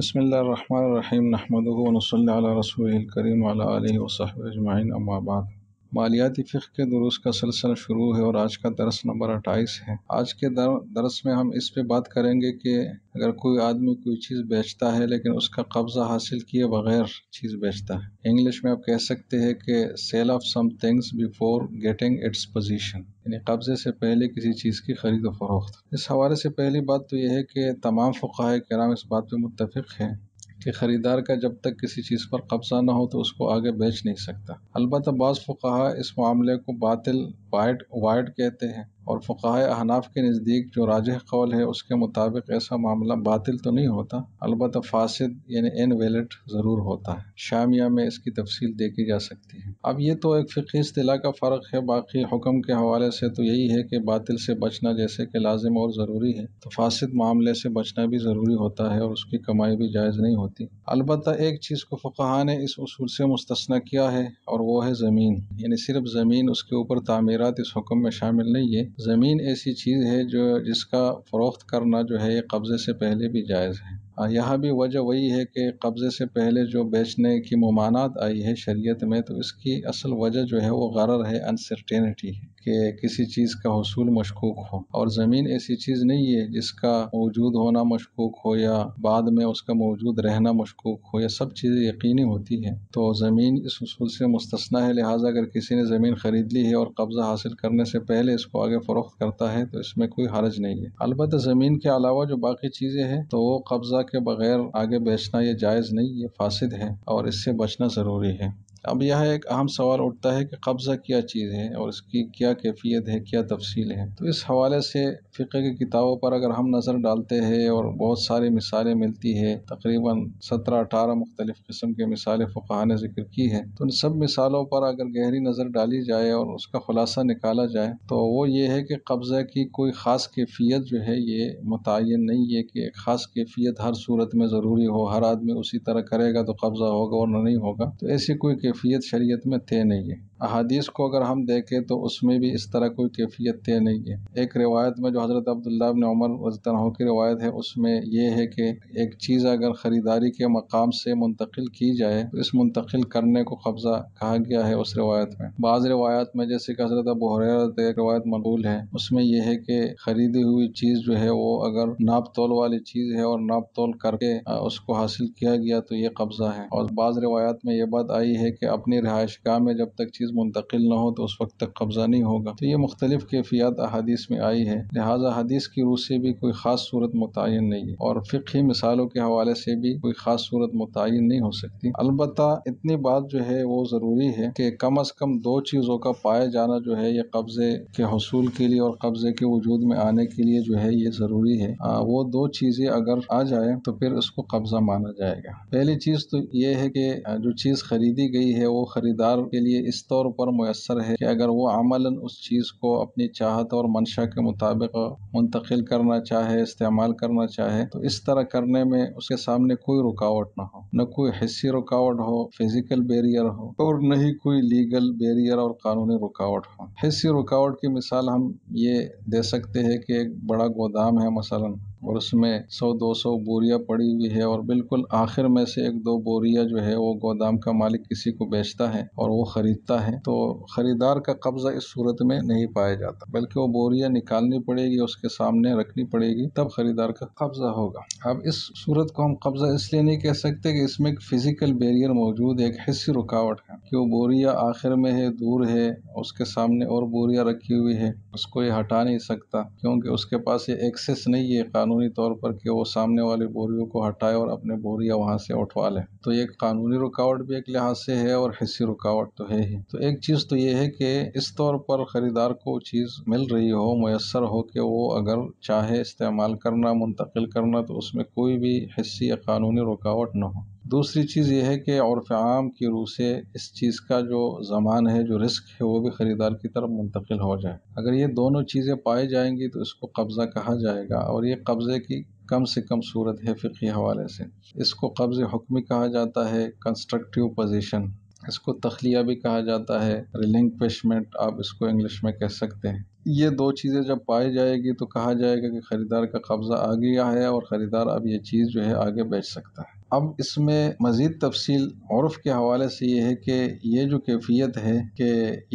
بسم الله الرحمن الرحيم نحمده ونصلي على رسوله الكريم وعلى آله وصحبه أجمعين أما بعد मालियाती फ़िक के दुरुस का सिलसिला शुरू है और आज का दरस नंबर अट्ठाईस है आज के दर, दरस में हम इस पे बात करेंगे कि अगर कोई आदमी कोई चीज़ बेचता है लेकिन उसका कब्ज़ा हासिल किए बगैर चीज़ बेचता है इंग्लिश में आप कह सकते हैं कि sale of some things before getting its position यानी कब्ज़े से पहले किसी चीज़ की खरीद फरोख्त इस हवाले से पहली बात तो यह है कि तमाम फ़ुकाह कराम इस बात पर मुतफ़ हैं कि ख़रीदार का जब तक किसी चीज़ पर कब्ज़ा ना हो तो उसको आगे बेच नहीं सकता अलबत्त बाज़ फ़ुक़हा इस मामले को बातिल वाइड वाइड कहते हैं और फ़ुक़ाए अहनाफ़ के नज़दीक जो राज कौल है उसके मुताबिक ऐसा मामला बातिल तो नहीं होता अलबत् फासद यानी इन वेलेट ज़रूर होता है शामिया में इसकी तफसील देखी जा सकती है अब ये तो एक फ़िकी अतलाह का फ़र्क है बाकी हुक्म के हवाले से तो यही है कि बातिल से बचना जैसे कि लाजिम और ज़रूरी है तो फासद मामले से बचना भी ज़रूरी होता है और उसकी कमाई भी जायज़ नहीं होती अलबत् एक चीज़ को फ़ुकाहा ने इस असूल से मुस्तना किया है और वो है ज़मीन यानी सिर्फ ज़मीन उसके ऊपर तमीरत इस हुक्म में शामिल नहीं है ज़मीन ऐसी चीज़ है जो जिसका फ़रोख़्त करना जो है ये कब्ज़े से पहले भी जायज़ है यहाँ भी वजह वही है कि कब्ज़े से पहले जो बेचने की ममानात आई है शरीयत में तो इसकी असल वजह जो है वो गरर है अनसर्टेनिटी है कि किसी चीज़ का हसूल मशकूक हो और ज़मीन ऐसी चीज़ नहीं है जिसका मौजूद होना मशकूक हो या बाद में उसका मौजूद रहना मशकूक हो या सब चीज़ें यकीनी होती हैं तो ज़मीन इस असूल से मुस्तना है लिहाजा अगर किसी ने ज़मीन ख़रीद ली है और कब्ज़ा हासिल करने से पहले इसको आगे फ़रोख्त करता है तो इसमें कोई हर्ज नहीं है अलबत्त ज़मीन के अलावा जो बाकी चीज़ें हैं तो वो कब्ज़ा के बगैर आगे बेचना ये जायज़ नहीं ये फासिद है और इससे बचना ज़रूरी है अब यह एक अहम सवाल उठता है कि कब्ज़ा क्या चीज़ है और इसकी क्या कैफियत है क्या तफसील है तो इस हवाले से फ़िक़े की किताबों पर अगर हम नज़र डालते हैं और बहुत सारी मिसालें मिलती है तकरीबन सत्रह अठारह मुख्तलिफ़ किस्म के मिसालें फ़ुकाहा ने जिक्र की है तो उन सब मिसालों पर अगर गहरी नज़र डाली जाए और उसका खुलासा निकाला जाए तो वो ये है कि कब्ज़ा की कोई ख़ास कैफियत जो है ये मुतन नहीं है कि ख़ास कैफियत हर सूरत में ज़रूरी हो हर आदमी उसी तरह करेगा तो कब्ज़ा होगा और नहीं होगा तो ऐसी कोई कैफियत शरीयत में तय नहीं है अहादीस को अगर हम देखें तो उसमें भी इस तरह कोई कैफियत तय नहीं है एक रिवायत में जो हज़रत अब्दुल्ला उमर वजतनों की रिवायत है उसमें यह है कि एक चीज़ अगर ख़रीदारी के मकाम से मुंतकिल की जाए तो इस मुंतकिल करने को कब्ज़ा कहा गया है उस रिवायत में बाज़ रिवायत में जैसे कि हज़रत अबू हरत रिवायत मकबूल है उसमें यह है कि ख़रीदी हुई चीज़ जो है वो अगर नाप तोल वाली चीज़ है और नाप तोल करके उसको हासिल किया गया तो ये कब्ज़ा है और बाज़ रवायात में यह बात आई है कि अपनी रहाइश गाह में जब तक चीज़ मुंतकिल न हो तो उस वक्त तक कब्ज़ा नहीं होगा तो ये मुख्तलिफ कैफियात अहादीस में आई है लिहाजा हदीस की रूह से भी कोई ख़ास सूरत मुतन नहीं है और फ़िकी मिसालों के हवाले से भी कोई ख़ास सूरत मुतन नहीं हो सकती अलबत् इतनी बात जो है वो ज़रूरी है कि कम अज़ कम दो चीज़ों का पाया जाना जो है ये कब्ज़े के हसूल के लिए और कब्ज़े के वजूद में आने के लिए जो है ये ज़रूरी है आ, वो दो चीज़ें अगर आ जाए तो फिर उसको कब्ज़ा माना जाएगा पहली चीज़ तो ये है कि जो चीज़ खरीदी गई रही है वो ख़रीदार के लिए इस तौर पर मैसर है कि अगर वो अमला उस चीज़ को अपनी चाहत और मंशा के मुताबिक मुंतकिल करना चाहे इस्तेमाल करना चाहे तो इस तरह करने में उसके सामने कोई रुकावट ना हो न कोई हिस्सी रुकावट हो फिजिकल बैरियर हो और न ही कोई लीगल बैरियर और कानूनी रुकावट हो हिस्सी रुकावट की मिसाल हम ये दे सकते हैं कि एक बड़ा गोदाम है मसलन और उसमें सौ दो सौ बोरियाँ पड़ी हुई है और बिल्कुल आखिर में से एक दो बोरिया जो है वो गोदाम का मालिक किसी को बेचता है और वो खरीदता है तो खरीदार का कब्जा इस सूरत में नहीं पाया जाता बल्कि वो बोरिया निकालनी पड़ेगी उसके सामने रखनी पड़ेगी तब खरीदार का कब्जा होगा अब इस सूरत को हम कब्जा इसलिए नहीं कह सकते कि इसमें एक फिजिकल बैरियर मौजूद है एक हिस्सी रुकावट है कि वो बोरिया आखिर में है दूर है उसके सामने और बोरिया रखी हुई है उसको ये हटा नहीं सकता क्योंकि उसके पास ये एक्सेस नहीं है कानून कानूनी तौर पर कि वो सामने वाली बोरियों को हटाए और अपने बोरियाँ वहाँ से उठवा लें तो ये कानूनी रुकावट भी एक लिहाज से है और हिस्सी रुकावट तो है ही तो एक चीज़ तो ये है कि इस तौर पर ख़रीदार को चीज़ मिल रही हो मैसर हो कि वो अगर चाहे इस्तेमाल करना मुंतकिल करना तो उसमें कोई भी हिस्सी या कानूनी रुकावट ना हो दूसरी चीज़ यह है कि और आम की रूह से इस चीज़ का जो ज़मान है जो रिस्क है वो भी ख़रीदार की तरफ मुंतकिल हो जाए अगर ये दोनों चीज़ें पाई जाएंगी तो इसको कब्ज़ा कहा जाएगा और ये कब्ज़े की कम से कम सूरत है फ़िकी हवाले से इसको कब्ज़ हुक्मी कहा जाता है कंस्ट्रक्टिव पोजीशन इसको तखलिया भी कहा जाता है रिलिंक्विशमेंट आप इसको इंग्लिश में कह सकते हैं ये दो चीज़ें जब पाई जाएगी तो कहा जाएगा कि ख़रीदार का कब्ज़ा आ गया है और ख़रीदार अब ये चीज़ जो है आगे बेच सकता है अब इसमें मज़ीद तफ़सील औरफ़ के हवाले से ये है कि ये जो कैफ़ियत है कि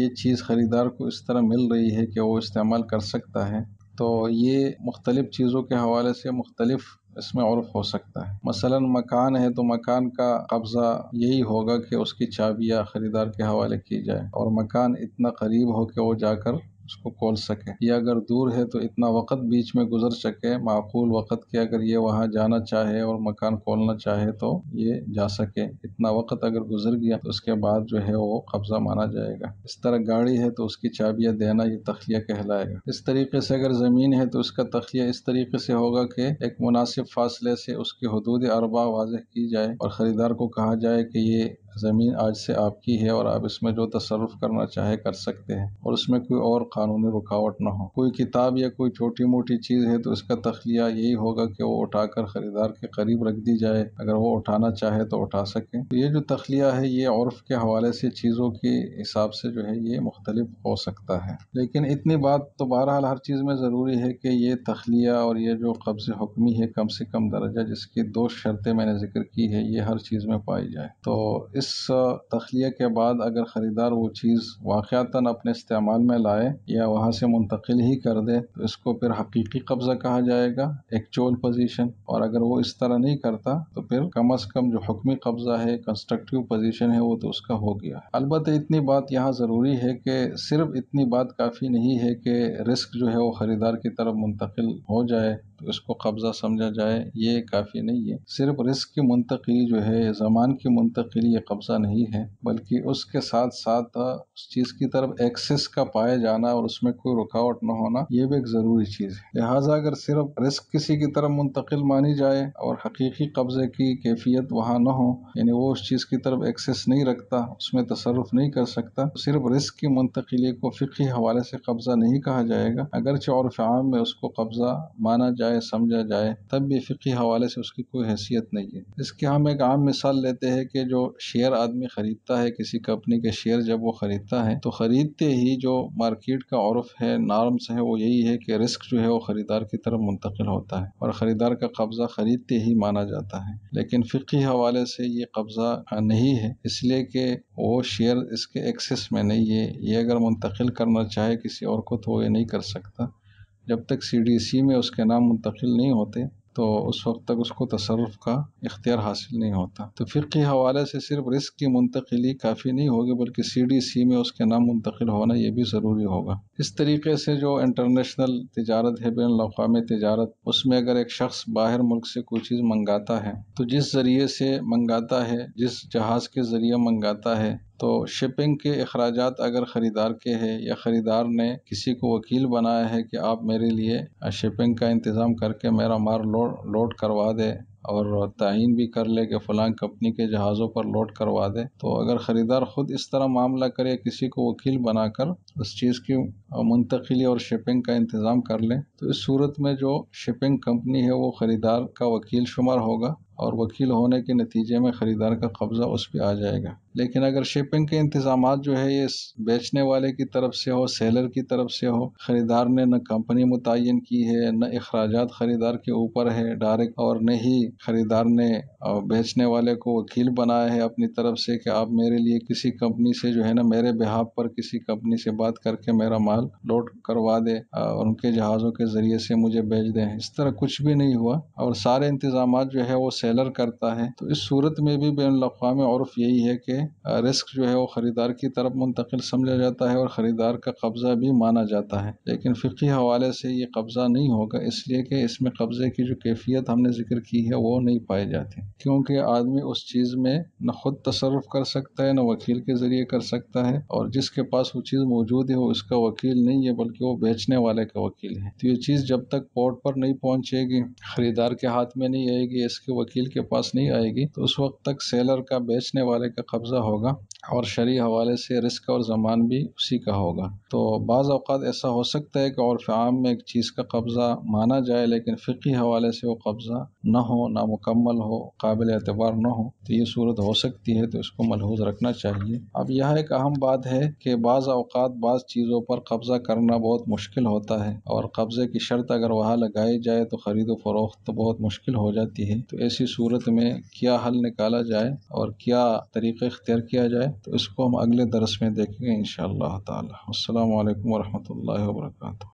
ये चीज़ ख़रीदार को इस तरह मिल रही है कि वो इस्तेमाल कर सकता है तो ये मुख्तलिफ़ चीज़ों के हवाले से मुख्तलिफ़ इसमें औरफ हो सकता है मसलन मकान है तो मकान का कब्ज़ा यही होगा कि उसकी चाबियाँ ख़रीदार के हवाले की जाए और मकान इतना करीब हो कि वो जाकर उसको खोल सके या अगर दूर है तो इतना वक़्त बीच में गुजर सके माकूल वक़्त के अगर ये वहाँ जाना चाहे और मकान खोलना चाहे तो ये जा सके इतना वक़्त अगर गुजर गया तो उसके बाद जो है वो कब्ज़ा माना जाएगा इस तरह गाड़ी है तो उसकी चाबियाँ देना ये तखलिया कहलाएगा इस तरीके से अगर ज़मीन है तो उसका तखलिया इस तरीके से होगा कि एक मुनासिब फासले से उसकी हदूद अरबा वाज की जाए और ख़रीदार को कहा जाए कि ये ज़मीन आज से आपकी है और आप इसमें जो तसरफ करना चाहे कर सकते हैं और उसमें कोई और कानूनी रुकावट ना हो कोई किताब या कोई छोटी मोटी चीज़ है तो इसका तखलिया यही होगा कि वो उठाकर ख़रीदार के करीब रख दी जाए अगर वो उठाना चाहे तो उठा सकें तो ये जो तखलिया है ये औरफ के हवाले से चीज़ों के हिसाब से जो है ये मुख्तलिफ हो सकता है लेकिन इतनी बात तो बहरहाल हर चीज़ में ज़रूरी है कि ये तखलिया और ये जो कब्ज़ हुक्मी है कम से कम दर्जा जिसकी दो शर्तें मैंने जिक्र की है ये हर चीज़ में पाई जाए तो इस इस तख्लिए के बाद अगर ख़रीदार वो चीज़ वाक़ता अपने इस्तेमाल में लाए या वहाँ से मुंतकिल ही कर दे तो इसको फिर हकीकी कब्ज़ा कहा जाएगा एक्चुअल पोजीशन और अगर वो इस तरह नहीं करता तो फिर कम अज़ कम जो हुक्मी कब्ज़ा है कंस्ट्रक्टिव पोजिशन है वो तो उसका हो गया अलबत्त इतनी बात यहाँ ज़रूरी है कि सिर्फ इतनी बात काफ़ी नहीं है कि रिस्क जो है वो ख़रीदार की तरफ मुंतकिल हो जाए तो इसको कब्ज़ा समझा जाए ये काफ़ी नहीं है सिर्फ रिस्क की मुंतकली जो है जमान की मुंतकली कब्जा नहीं है बल्कि उसके साथ साथ उस चीज की तरफ एक्सेस का पाया जाना और उसमें कोई रुकावट न होना ये भी एक जरूरी चीज है लिहाजा अगर सिर्फ रिस्क किसी की तरफ मुंतकिल मानी जाए और हकीकी कब्जे की कैफियत वहाँ न हो यानी वो उस चीज की तरफ एक्सेस नहीं रखता उसमें तसरफ नहीं कर सकता तो सिर्फ रिस्क की मुंतकिली को फ़िकी हवाले से कब्जा नहीं कहा जाएगा अगर चौर आम में उसको कब्जा माना जाए समझा जाए तब भी फ़िकी हवाले से उसकी कोई हैसियत नहीं है इसके हम एक आम मिसाल लेते हैं कि जो शेयर शेयर आदमी ख़रीदता है किसी कंपनी के शेयर जब वो ख़रीदता है तो ख़रीदते ही जो मार्केट का औरफ है नॉर्म्स है वो यही है कि रिस्क जो है वो ख़रीदार की तरफ मुंतकिल होता है और ख़रीदार का कब्ज़ा ख़रीदते ही माना जाता है लेकिन फ़िकी हवाले से ये कब्ज़ा नहीं है इसलिए कि वो शेयर इसके एक्सेस में नहीं है ये अगर मुंतकिल करना चाहे किसी और को तो ये नहीं कर सकता जब तक सी डी सी में उसके नाम मुंतकिल नहीं होते तो उस वक्त तक उसको तसरफ का इख्तियार हासिल नहीं होता तो फ़िकी हवाले से सिर्फ रिस्क की मुंतकली काफ़ी नहीं होगी बल्कि सी डी सी में उसके नाम मुंतकिल होना यह भी ज़रूरी होगा इस तरीके से जो इंटरनेशनल तजारत है बैन अवी तजारत उसमें अगर एक शख्स बाहर मुल्क से कोई चीज़ मंगाता है तो जिस ज़रिए से मंगाता है जिस जहाज़ के ज़रिए मंगाता है तो शिपिंग के अखराज अगर ख़रीदार के है या ख़रीदार ने किसी को वकील बनाया है कि आप मेरे लिए शिपिंग का इंतज़ाम करके मेरा माल लोड लोड करवा दे और तयन भी कर ले कि फ़लाँ कंपनी के जहाज़ों पर लोड करवा दे तो अगर ख़रीदार ख़ुद इस तरह मामला करे किसी को वकील बनाकर उस चीज़ की मुंतकली और शिपिंग का इंतज़ाम कर लें तो इस सूरत में जो शिपिंग कंपनी है वो ख़रीदार का वकील शुमार होगा और वकील होने के नतीजे में ख़रीदार का कब्ज़ा उस पर आ जाएगा लेकिन अगर शिपिंग के इंतजाम जो है ये बेचने वाले की तरफ से हो सेलर की तरफ से हो ख़रीदार ने न कंपनी मुतन की है न अखराज ख़रीदार के ऊपर है डायरेक्ट और न ही ख़रीदार ने बेचने वाले को वकील बनाया है अपनी तरफ से कि आप मेरे लिए किसी कंपनी से जो है ना मेरे बिहाब पर किसी कंपनी से बात करके मेरा माल माल लोड करवा दे और उनके जहाज़ों के ज़रिए से मुझे बेच दें इस तरह कुछ भी नहीं हुआ और सारे इंतज़ाम जो है वो सेलर करता है तो इस सूरत में भी बेन अवी औरफ यही है कि रिस्क जो है वो ख़रीदार की तरफ मुंतकिल समझा जाता है और ख़रीदार का कब्ज़ा भी माना जाता है लेकिन फ़िकी हवाले से ये कब्ज़ा नहीं होगा इसलिए कि इसमें कब्ज़े की जो कैफियत हमने जिक्र की है वो नहीं पाई जाती क्योंकि आदमी उस चीज़ में न खुद तसरफ कर सकता है न वकील के ज़रिए कर सकता है और जिसके पास वो चीज़ मौजूद है उसका वकील वकील नहीं है बल्कि वो बेचने वाले का वकील है तो ये चीज़ जब तक कोर्ट पर नहीं पहुंचेगी खरीदार के हाथ में नहीं आएगी इसके वकील के पास नहीं आएगी तो उस वक्त तक सेलर का बेचने वाले का कब्जा होगा और शरी हवाले से रिस्क और ज़मान भी उसी का होगा तो बाज़ अवत ऐसा हो सकता है कि और फ़ाम में एक चीज़ का कब्ज़ा माना जाए लेकिन फ़िकी हवाले से वो कब्ज़ा न हो मुकम्मल हो काबिल एतबार न हो तो ये सूरत हो सकती है तो इसको मलहूज रखना चाहिए अब यह एक अहम बात है कि बाज़ अवत बाज़ चीज़ों पर कब्ज़ा करना बहुत मुश्किल होता है और कब्ज़े की शर्त अगर वहाँ लगाई जाए तो ख़रीद फरोख्त तो बहुत मुश्किल हो जाती है तो ऐसी सूरत में क्या हल निकाला जाए और क्या तरीक़े अख्तियार किया जाए तो इसको हम अगले दरस में देखेंगे इन तसलम वरहमल वर्का